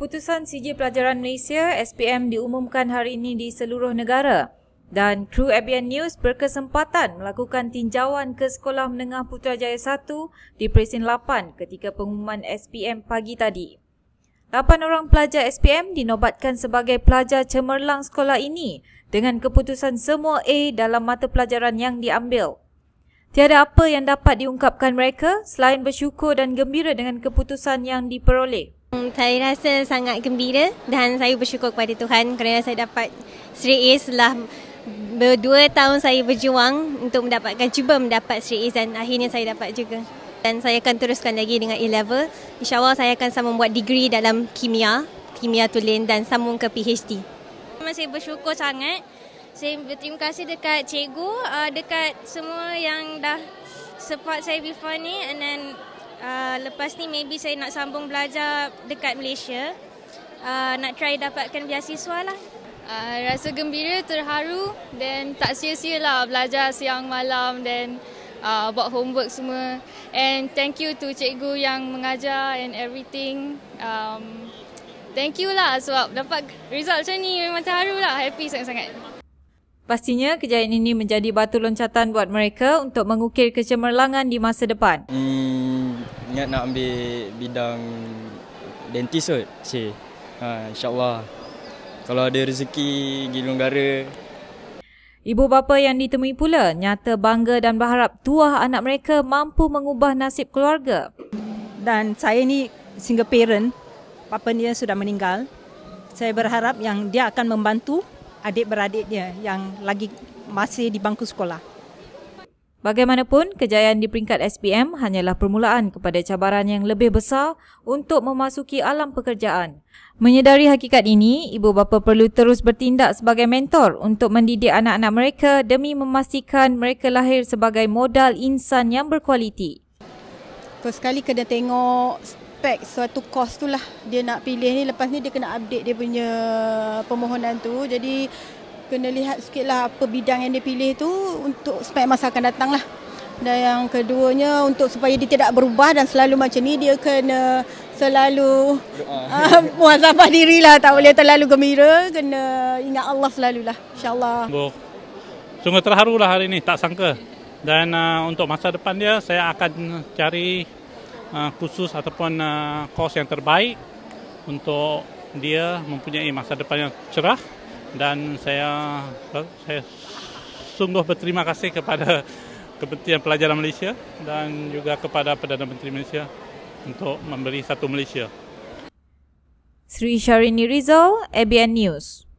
keputusan CJ Pelajaran Malaysia SPM diumumkan hari ini di seluruh negara dan kru ABN News berkesempatan melakukan tinjauan ke Sekolah Menengah Putrajaya 1 di Presin 8 ketika pengumuman SPM pagi tadi. Lapan orang pelajar SPM dinobatkan sebagai pelajar cemerlang sekolah ini dengan keputusan semua A dalam mata pelajaran yang diambil. Tiada apa yang dapat diungkapkan mereka selain bersyukur dan gembira dengan keputusan yang diperoleh. Hmm, saya rasa sangat gembira dan saya bersyukur kepada Tuhan kerana saya dapat Sri A setelah berdua tahun saya berjuang untuk mendapatkan cuba mendapat Sri A dan akhirnya saya dapat juga. Dan saya akan teruskan lagi dengan A-level. InsyaAllah saya akan sama buat degree dalam kimia, kimia tulen dan sambung ke PhD. Saya bersyukur sangat. Saya berterima kasih dekat cikgu, uh, dekat semua yang dah support saya before ni and then lepas ni maybe saya nak sambung belajar dekat Malaysia. Uh, nak try dapatkan beasiswa lah. Uh, rasa gembira, terharu dan tak sia-sia lah belajar siang malam dan uh, buat homework semua. And thank you to cikgu yang mengajar and everything. Um, thank you lah sebab dapat result macam ni memang terharu lah. Happy sangat-sangat. Pastinya kejayaan ini menjadi batu loncatan buat mereka untuk mengukir kecemerlangan di masa depan. Hmm, niat nak ambil bidang dentist kot. Cik. Ha, InsyaAllah. Kalau ada rezeki, pergi negara. Ibu bapa yang ditemui pula nyata bangga dan berharap tuah anak mereka mampu mengubah nasib keluarga. Dan saya ni single parent. Papa dia sudah meninggal. Saya berharap yang dia akan membantu adik beradiknya yang lagi masih di bangku sekolah. Bagaimanapun, kejayaan di peringkat SPM hanyalah permulaan kepada cabaran yang lebih besar untuk memasuki alam pekerjaan. Menyedari hakikat ini, ibu bapa perlu terus bertindak sebagai mentor untuk mendidik anak-anak mereka demi memastikan mereka lahir sebagai modal insan yang berkualiti. Terus sekali kena tengok spek suatu kos tu lah dia nak pilih ni. Lepas ni dia kena update dia punya permohonan tu. Jadi kena lihat sikitlah apa bidang yang dia pilih tu untuk supaya masa akan datang lah. Dan yang keduanya untuk supaya dia tidak berubah dan selalu macam ni dia kena selalu uh, diri lah. tak boleh terlalu gembira kena ingat Allah selalu lah. insyaAllah. Oh. Sungguh terharu lah hari ini tak sangka dan uh, untuk masa depan dia saya akan cari uh, khusus ataupun uh, kos yang terbaik untuk dia mempunyai masa depan yang cerah dan saya saya sungguh berterima kasih kepada Kementerian Pelajaran Malaysia dan juga kepada Perdana Menteri Malaysia untuk memberi satu Malaysia. Sri Sharini Rizal, ABN News.